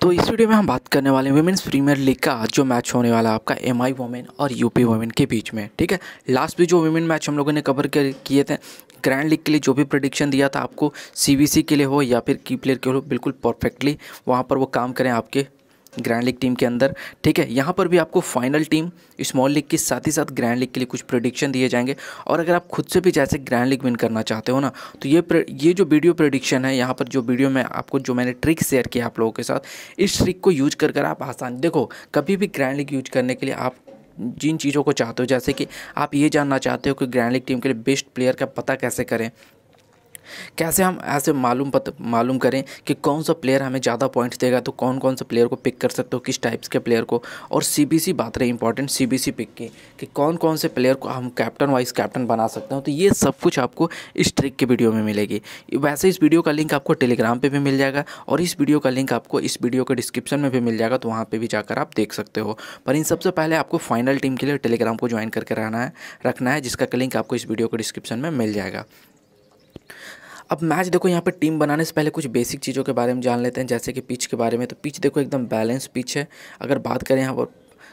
तो इस वीडियो में हम बात करने वाले हैं वुमेंस प्रीमियर लीग का जो मैच होने वाला है आपका एम आई वोमेन और यूपी वोमेन के बीच में ठीक है लास्ट भी जो वुमेन मैच हम लोगों ने कवर किए थे ग्रैंड लीग के लिए जो भी प्रडिक्शन दिया था आपको सी के लिए हो या फिर की प्लेयर के हो बिल्कुल परफेक्टली वहाँ पर वो काम करें आपके ग्रैंड लीग टीम के अंदर ठीक है यहाँ पर भी आपको फाइनल टीम स्मॉल लीग के साथ ही साथ ग्रैंड लीग के लिए कुछ प्रोडिक्शन दिए जाएंगे और अगर आप खुद से भी जैसे ग्रैंड लीग विन करना चाहते हो ना तो ये ये जो वीडियो प्रोडिक्शन है यहाँ पर जो वीडियो में आपको जो मैंने ट्रिक शेयर किया आप लोगों के साथ इस ट्रिक को यूज कर कर आप आसान देखो कभी भी ग्रैंड लीग यूज करने के लिए आप जिन चीज़ों को चाहते हो जैसे कि आप ये जानना चाहते हो कि ग्रैंड लीग टीम के लिए बेस्ट प्लेयर का पता कैसे करें कैसे हम ऐसे मालूम पत मालूम करें कि कौन सा प्लेयर हमें ज़्यादा पॉइंट्स देगा तो कौन कौन सा प्लेयर को पिक कर सकते हो किस टाइप्स के प्लेयर को और सी बात रही इंपॉर्टेंट सी पिक की कि कौन कौन से प्लेयर को हम कैप्टन वाइस कैप्टन बना सकते हो तो ये सब कुछ आपको इस ट्रिक की वीडियो में मिलेगी वैसे इस वीडियो का लिंक आपको टेलीग्राम पर भी मिल जाएगा और इस वीडियो का लिंक आपको इस वीडियो के डिस्क्रिप्शन में भी मिल जाएगा तो वहाँ पर भी जाकर आप देख सकते हो पर इन सबसे पहले आपको फाइनल टीम के लिए टेलीग्राम को ज्वाइन करके रहना है रखना है जिसका लिंक आपको इस वीडियो के डिस्क्रिप्शन में मिल जाएगा अब मैच देखो यहाँ पे टीम बनाने से पहले कुछ बेसिक चीज़ों के बारे में जान लेते हैं जैसे कि पिच के बारे में तो पिच देखो एकदम बैलेंस पिच है अगर बात करें यहाँ पर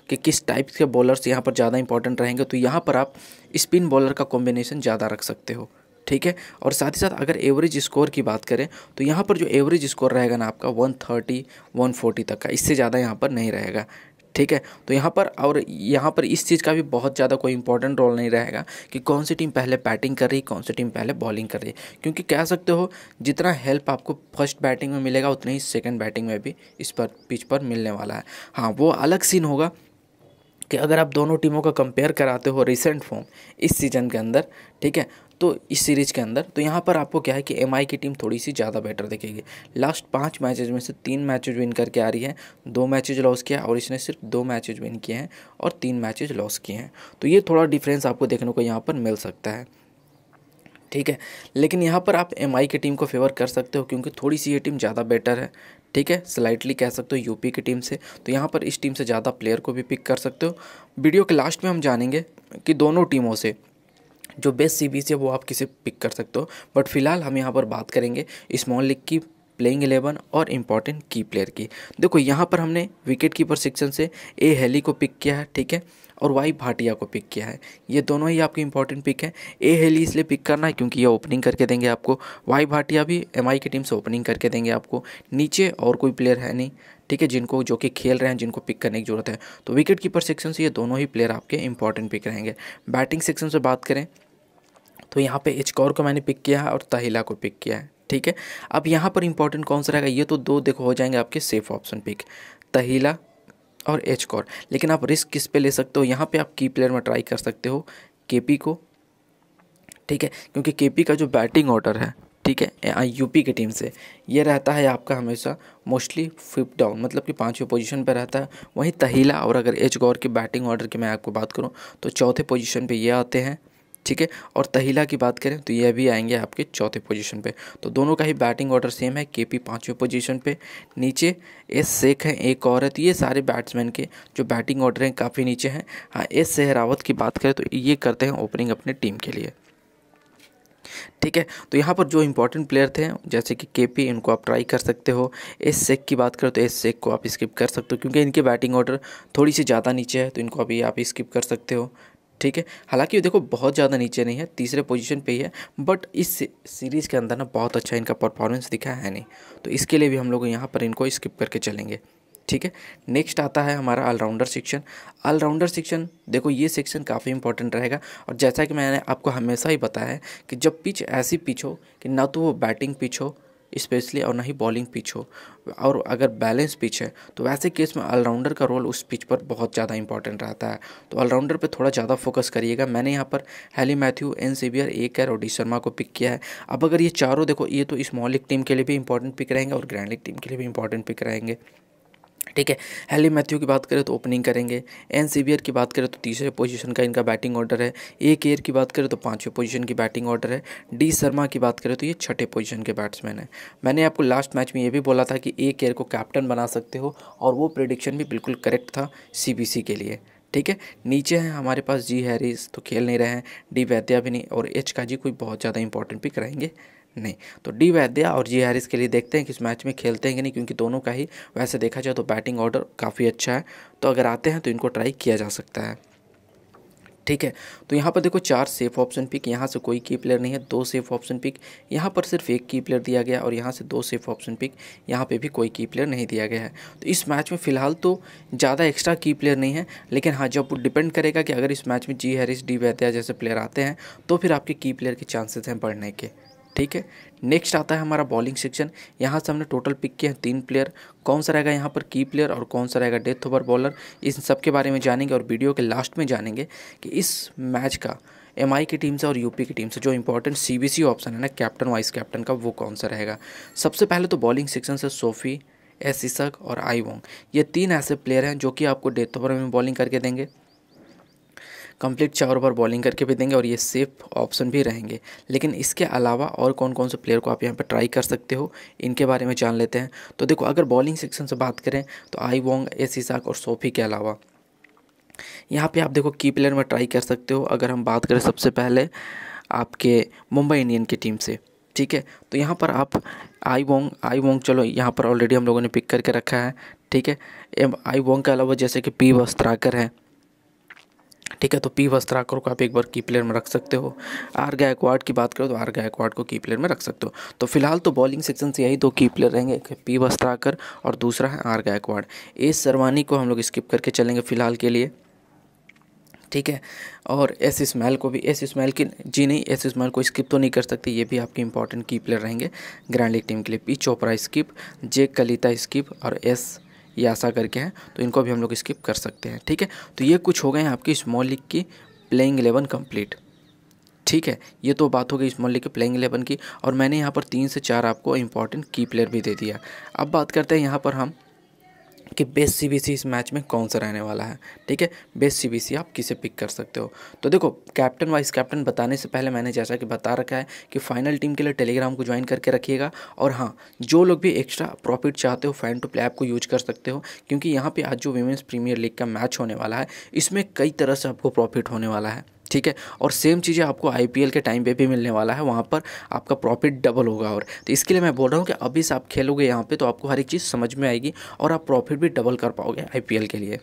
कि किस टाइप के बॉलर्स यहाँ पर ज़्यादा इंपॉर्टेंट रहेंगे तो यहाँ पर आप स्पिन बॉलर का कॉम्बिनेशन ज़्यादा रख सकते हो ठीक है और साथ ही साथ अगर एवरेज स्कोर की बात करें तो यहाँ पर जो एवरेज स्कोर रहेगा ना आपका 130 140 तक का इससे ज़्यादा यहाँ पर नहीं रहेगा ठीक है तो यहाँ पर और यहाँ पर इस चीज़ का भी बहुत ज़्यादा कोई इंपॉर्टेंट रोल नहीं रहेगा कि कौन सी टीम पहले बैटिंग कर रही कौन सी टीम पहले बॉलिंग कर रही है क्योंकि कह सकते हो जितना हेल्प आपको फर्स्ट बैटिंग में मिलेगा उतना ही सेकेंड बैटिंग में भी इस पर पिच पर मिलने वाला है हाँ वो अलग सीन होगा कि अगर आप दोनों टीमों का कंपेयर कराते हो रिसेंट फॉर्म इस सीज़न के अंदर ठीक है तो इस सीरीज़ के अंदर तो यहाँ पर आपको क्या है कि एम की टीम थोड़ी सी ज़्यादा बेटर दिखेगी लास्ट पाँच मैचेज में से तीन मैचेज विन करके आ रही है दो मैचेज लॉस किया और इसने सिर्फ दो मैचेज विन किए हैं और तीन मैचेज लॉस किए हैं तो ये थोड़ा डिफरेंस आपको देखने को यहाँ पर मिल सकता है ठीक है लेकिन यहाँ पर आप एम की टीम को फेवर कर सकते हो क्योंकि थोड़ी सी ये टीम ज़्यादा बेटर है ठीक है स्लाइटली कह सकते हो यूपी की टीम से तो यहाँ पर इस टीम से ज़्यादा प्लेयर को भी पिक कर सकते हो वीडियो के लास्ट में हम जानेंगे कि दोनों टीमों से जो बेस्ट सी है वो आप किसे पिक कर सकते हो बट फिलहाल हम यहाँ पर बात करेंगे स्मॉल लीग की प्लेइंग एलेवन और इम्पॉर्टेंट की प्लेयर की देखो यहाँ पर हमने विकेट कीपर सेक्शन से ए हेली को पिक किया है ठीक है और वाई भाटिया को पिक किया है ये दोनों ही आपके इंपॉर्टेंट पिक है ए हेली इसलिए पिक करना है क्योंकि ये ओपनिंग करके देंगे आपको वाई भाटिया भी एम की टीम से ओपनिंग करके देंगे आपको नीचे और कोई प्लेयर है नहीं ठीक है जिनको जो कि खेल रहे हैं जिनको पिक करने की ज़रूरत है तो विकेट कीपर सेक्शन से ये दोनों ही प्लेयर आपके इंपॉर्टेंट पिक रहेंगे बैटिंग सेक्शन से बात करें तो यहाँ पे कौर को मैंने पिक किया है और तहिला को पिक किया है ठीक है अब यहाँ पर इंपॉर्टेंट कौन सा रहेगा ये तो दो देखो हो जाएंगे आपके सेफ ऑप्शन पिक तहिला और एच कौर लेकिन आप रिस्क किस पे ले सकते हो यहाँ पे आप की प्लेयर में ट्राई कर सकते हो के को ठीक है क्योंकि के का जो बैटिंग ऑर्डर है ठीक है यूपी की टीम से ये रहता है आपका हमेशा मोस्टली फिफ्थ डाउन मतलब कि पाँचवें पोजीशन पे रहता है वहीं तहिला और अगर एच गौर की बैटिंग ऑर्डर की मैं आपको बात करूँ तो चौथे पोजीशन पे ये आते हैं ठीक है और तहिला की बात करें तो यह भी आएंगे आपके चौथे पोजीशन पे तो दोनों का ही बैटिंग ऑर्डर सेम है के पी पाँचवें पोजीशन पे नीचे एस शेख हैं एक औरत तो ये सारे बैट्समैन के जो बैटिंग ऑर्डर हैं काफ़ी नीचे हैं हाँ एस सेहरावत की बात करें तो ये करते हैं ओपनिंग अपने टीम के लिए ठीक है तो यहाँ पर जो इंपॉर्टेंट प्लेयर थे जैसे कि के पी इनको आप ट्राई कर सकते हो एस सेक की बात करें तो एस सेक को आप स्किप कर सकते हो क्योंकि इनके बैटिंग ऑर्डर थोड़ी सी ज़्यादा नीचे है तो इनको अभी आप स्किप कर सकते हो ठीक है हालांकि देखो बहुत ज़्यादा नीचे नहीं है तीसरे पोजीशन पे ही है बट इस सीरीज़ के अंदर ना बहुत अच्छा इनका परफॉर्मेंस दिखा है नहीं तो इसके लिए भी हम लोग यहाँ पर इनको स्किप करके चलेंगे ठीक है नेक्स्ट आता है हमारा ऑलराउंडर सेक्शन ऑलराउंडर सेक्शन देखो ये सेक्शन काफ़ी इंपॉर्टेंट रहेगा और जैसा कि मैंने आपको हमेशा ही बताया है कि जब पिच ऐसी पिच हो कि ना तो वो बैटिंग पिच हो स्पेशली और ना ही बॉलिंग पिच हो और अगर बैलेंस पिच है तो वैसे केस में ऑलराउंडर का रोल उस पिच पर बहुत ज़्यादा इंपॉर्टेंट रहता है तो ऑलराउंडर पर थोड़ा ज़्यादा फोकस करिएगा मैंने यहाँ पर Hayley Matthews N Sciver A Kerr और डी शर्मा को पिक किया है अब अगर ये चारों देखो ये तो स्मॉल लीग टीम के लिए भी इंपॉर्टेंट पिक रहेंगे और ग्रैंड लीग टीम के लिए भी इंपॉर्टेंट पिक रहेंगे ठीक है हेली मैथ्यू की बात करें तो ओपनिंग करेंगे एन सीवियर की बात करें तो तीसरे पोजीशन का इनका बैटिंग ऑर्डर है ए केयर की बात करें तो पाँचवें पोजीशन की बैटिंग ऑर्डर है डी शर्मा की बात करें तो ये छठे पोजीशन के बैट्समैन हैं मैंने आपको लास्ट मैच में ये भी बोला था कि ए केयर को कैप्टन बना सकते हो और वो प्रिडिक्शन भी बिल्कुल करेक्ट था सी के लिए ठीक है नीचे हैं हमारे पास जी हैरिस तो खेल नहीं रहे हैं डी वैद्या भी नहीं और एच का जी कोई बहुत ज़्यादा इंपॉर्टेंट पिक रहेंगे नहीं तो डी वैद्या और जी हैरिस के लिए देखते हैं कि इस मैच में खेलते हैं कि नहीं क्योंकि दोनों का ही वैसे देखा जाए तो बैटिंग ऑर्डर काफ़ी अच्छा है तो अगर आते हैं तो इनको ट्राई किया जा सकता है ठीक है तो यहाँ पर देखो चार सेफ ऑप्शन पिक यहाँ से कोई की प्लेयर नहीं है दो सेफ ऑप्शन पिक यहाँ पर सिर्फ एक की प्लेयर दिया गया और यहाँ से दो सेफ ऑप्शन पिक यहाँ पे भी कोई की प्लेयर नहीं दिया गया है तो इस मैच में फिलहाल तो ज़्यादा एक्स्ट्रा की प्लेयर नहीं है लेकिन हाँ जब डिपेंड करेगा कि अगर इस मैच में जी हैरिस डी वैद्या जैसे प्लेयर आते हैं तो फिर आपके की प्लेयर के चांसेज हैं बढ़ने के ठीक है नेक्स्ट आता है हमारा बॉलिंग सेक्शन यहाँ से हमने टोटल पिक किए हैं तीन प्लेयर कौन सा रहेगा यहाँ पर की प्लेयर और कौन सा रहेगा डेथ ओवर बॉलर इन सब के बारे में जानेंगे और वीडियो के लास्ट में जानेंगे कि इस मैच का एम की टीम से और यूपी की टीम से जो इंपॉर्टेंट सी ऑप्शन है ना कैप्टन वाइस कैप्टन का वो कौन सा रहेगा सबसे पहले तो बॉलिंग सेक्शन से सोफ़ी एसिसक और आईवोंग ये तीन ऐसे प्लेयर हैं जो कि आपको डेथ ओवर में बॉलिंग करके देंगे कंप्लीट चार ओवर बॉलिंग करके भी देंगे और ये सेफ ऑप्शन भी रहेंगे लेकिन इसके अलावा और कौन कौन से प्लेयर को आप यहाँ पर ट्राई कर सकते हो इनके बारे में जान लेते हैं तो देखो अगर बॉलिंग सेक्शन से बात करें तो आई वोंग एस इसाक और सोफी के अलावा यहाँ पे आप देखो की प्लेयर में ट्राई कर सकते हो अगर हम बात करें सबसे पहले आपके मुंबई इंडियन की टीम से ठीक है तो यहाँ पर आप आई वोंग आई वोंग चलो यहाँ पर ऑलरेडी हम लोगों ने पिक करके रखा है ठीक है आई वोंग के अलावा जैसे कि पी वस्त्राकर है ठीक है तो पी वस्त्राकर को आप एक बार की प्लेयर में रख सकते हो आर गायकवाड की बात करो तो आर गायकवाड को की प्लेयर में रख सकते हो तो फिलहाल तो बॉलिंग सेक्शन से यही दो की प्लेयर रहेंगे एक पी वस्त्राकर और दूसरा है आर गायकवाड एस सरवानी को हम लोग स्किप करके चलेंगे फिलहाल के लिए ठीक है और एस इस्माइल को भी एस इस्माइल की जी नहीं एस इस्माइल को स्किप तो नहीं कर सकते ये भी आपके इंपॉर्टेंट की प्लेयर रहेंगे ग्रैंड लीग टीम के लिए पी चोपड़ा स्किप जे कलिता स्किप और एस ये आशा करके हैं तो इनको भी हम लोग स्किप कर सकते हैं ठीक है तो ये कुछ हो गए हैं आपकी स्मॉल लीग की प्लेइंग एलेवन कंप्लीट ठीक है ये तो बात हो गई स्मॉल लीग के प्लेइंग एलेवन की और मैंने यहाँ पर तीन से चार आपको इंपॉर्टेंट की प्लेयर भी दे दिया अब बात करते हैं यहाँ पर हम कि बेस्ट सी इस मैच में कौन सा रहने वाला है ठीक है बेस्ट सी आप किसे पिक कर सकते हो तो देखो कैप्टन वाइस कैप्टन बताने से पहले मैंने जैसा कि बता रखा है कि फाइनल टीम के लिए टेलीग्राम को ज्वाइन करके रखिएगा और हाँ जो लोग भी एक्स्ट्रा प्रॉफिट चाहते हो फाइन टू प्ले ऐप को यूज कर सकते हो क्योंकि यहाँ पर आज जो वीमेंस प्रीमियर लीग का मैच होने वाला है इसमें कई तरह से आपको प्रॉफिट होने वाला है ठीक है और सेम चीज़ें आपको आई के टाइम पे भी मिलने वाला है वहाँ पर आपका प्रॉफिट डबल होगा और तो इसके लिए मैं बोल रहा हूँ कि अभी से आप खेलोगे यहाँ पे तो आपको हर एक चीज़ समझ में आएगी और आप प्रॉफिट भी डबल कर पाओगे आई के लिए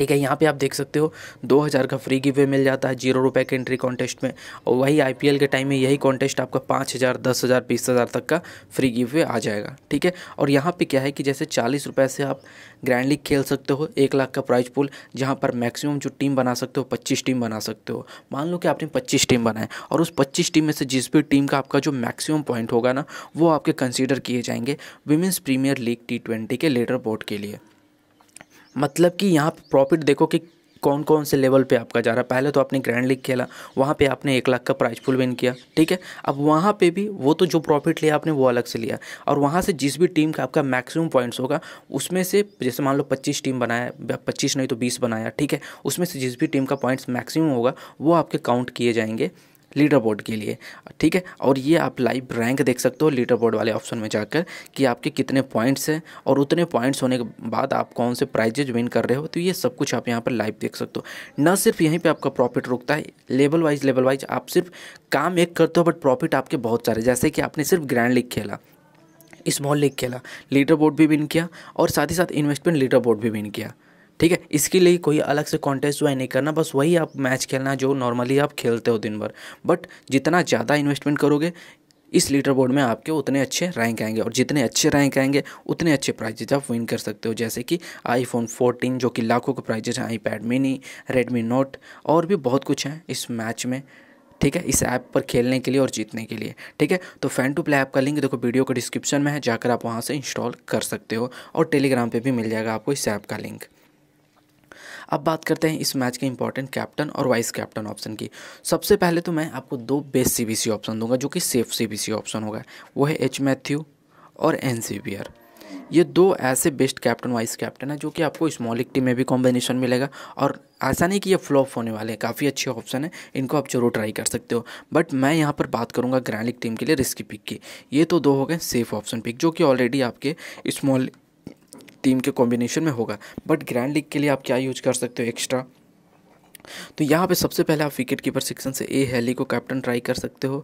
ठीक है यहाँ पे आप देख सकते हो 2000 का फ्री गिवे मिल जाता है जीरो रुपए के एंट्री कॉन्टेस्ट में और वही आई के टाइम में यही कॉन्टेस्ट आपका पाँच हज़ार दस हज़ार बीस हज़ार तक का फ्री गिवे आ जाएगा ठीक है और यहाँ पे क्या है कि जैसे चालीस रुपये से आप ग्रैंड लीग खेल सकते हो एक लाख का प्राइज पुल जहाँ पर मैक्सिमम जो टीम बना सकते हो पच्चीस टीम बना सकते हो मान लो कि आपने पच्चीस टीम बनाए और उस पच्चीस टीम में से जिस भी टीम का आपका जो मैक्सिमम पॉइंट होगा ना वो आपके कंसिडर किए जाएंगे women's premier league T twenty के लेडर बोर्ड के लिए मतलब कि यहाँ पर प्रॉफिट देखो कि कौन कौन से लेवल पे आपका जा रहा है पहले तो आपने ग्रैंड लीग खेला वहाँ पे आपने एक लाख का प्राइज पुल विन किया ठीक है अब वहाँ पे भी वो तो जो प्रॉफिट लिया आपने वो अलग से लिया और वहाँ से जिस भी टीम का आपका मैक्सिमम पॉइंट्स होगा उसमें से जैसे मान लो पच्चीस टीम बनाया पच्चीस नहीं तो बीस बनाया ठीक है उसमें से जिस भी टीम का पॉइंट्स मैक्सिमम होगा वो आपके काउंट किए जाएंगे लीडर बोर्ड के लिए ठीक है और ये आप लाइव रैंक देख सकते हो लीडर बोर्ड वाले ऑप्शन में जाकर कि आपके कितने पॉइंट्स हैं और उतने पॉइंट्स होने के बाद आप कौन से प्राइजेज विन कर रहे हो तो ये सब कुछ आप यहाँ पर लाइव देख सकते हो न सिर्फ यहीं पर आपका प्रॉफिट रुकता है लेवल वाइज लेवल वाइज आप सिर्फ काम एक करते हो बट प्रॉफिट आपके बहुत सारे जैसे कि आपने सिर्फ ग्रैंड लीग खेला स्मॉल लीग खेला लीडर बोर्ड भी विन किया और साथ ही साथ इन्वेस्टमेंट लीडर बोर्ड भी विन किया ठीक है इसके लिए कोई अलग से कॉन्टेस्ट ज्वाइन नहीं करना बस वही आप मैच खेलना जो नॉर्मली आप खेलते हो दिन भर बट जितना ज़्यादा इन्वेस्टमेंट करोगे इस लीडर बोर्ड में आपके उतने अच्छे रैंक आएंगे और जितने अच्छे रैंक आएंगे उतने अच्छे प्राइजेज आप विन कर सकते हो जैसे कि आईफोन 14 जो कि लाखों के प्राइजेज हैं आईपैड मिनी रेडमी नोट और भी बहुत कुछ हैं इस मैच में ठीक है इस ऐप पर खेलने के लिए और जीतने के लिए ठीक है तो फैन टू प्ले ऐप का लिंक देखो वीडियो के डिस्क्रिप्शन में है जाकर आप वहाँ से इंस्टॉल कर सकते हो और टेलीग्राम पर भी मिल जाएगा आपको इस ऐप का लिंक अब बात करते हैं इस मैच के इंपॉर्टेंट कैप्टन और वाइस कैप्टन ऑप्शन की सबसे पहले तो मैं आपको दो बेस्ट सी बी ऑप्शन दूंगा जो कि सेफ सी बी ऑप्शन होगा वो है एच मैथ्यू और एन सीवियर ये दो ऐसे बेस्ट कैप्टन वाइस कैप्टन है जो कि आपको स्मॉल एक टीम में भी कॉम्बिनेशन मिलेगा और ऐसा नहीं कि ये फ्लॉप होने वाले हैं काफ़ी अच्छे ऑप्शन है इनको आप जरूर ट्राई कर सकते हो बट मैं यहाँ पर बात करूँगा ग्रैंड लीग टीम के लिए रिस्की पिक की ये तो दो हो गए सेफ ऑप्शन पिक जो कि ऑलरेडी आपके स्मॉल टीम के कॉम्बिनेशन में होगा बट ग्रैंड लीग के लिए आप क्या यूज कर सकते हो एक्स्ट्रा तो यहाँ पे सबसे पहले आप विकेट कीपर सेक्शन से ए हैली को कैप्टन ट्राई कर सकते हो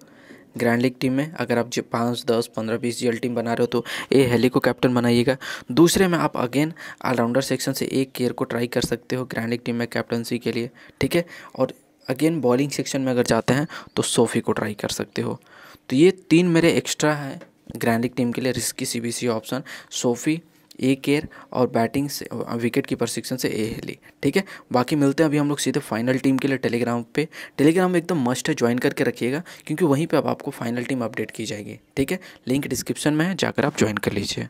ग्रैंड लीग टीम में अगर आप जो पाँच दस पंद्रह बीस जी टीम बना रहे हो तो ए हेली को कैप्टन बनाइएगा दूसरे में आप अगेन ऑलराउंडर सेक्शन से एक केयर को ट्राई कर सकते हो ग्रैंड लीग टीम में कैप्टनसी के लिए ठीक है और अगेन बॉलिंग सेक्शन में अगर जाते हैं तो सोफी को ट्राई कर सकते हो तो ये तीन मेरे एक्स्ट्रा हैं ग्रैंड लीग टीम के लिए risky C option Sophie A Kerr और बैटिंग से विकेट कीपर सेक्शन से ए हेली ठीक है बाकी मिलते हैं अभी हम लोग सीधे फाइनल टीम के लिए टेलीग्राम पे टेलीग्राम एकदम मस्ट है ज्वाइन करके रखिएगा क्योंकि वहीं पे अब आपको फाइनल टीम अपडेट की जाएगी ठीक है लिंक डिस्क्रिप्शन में है जाकर आप ज्वाइन कर लीजिए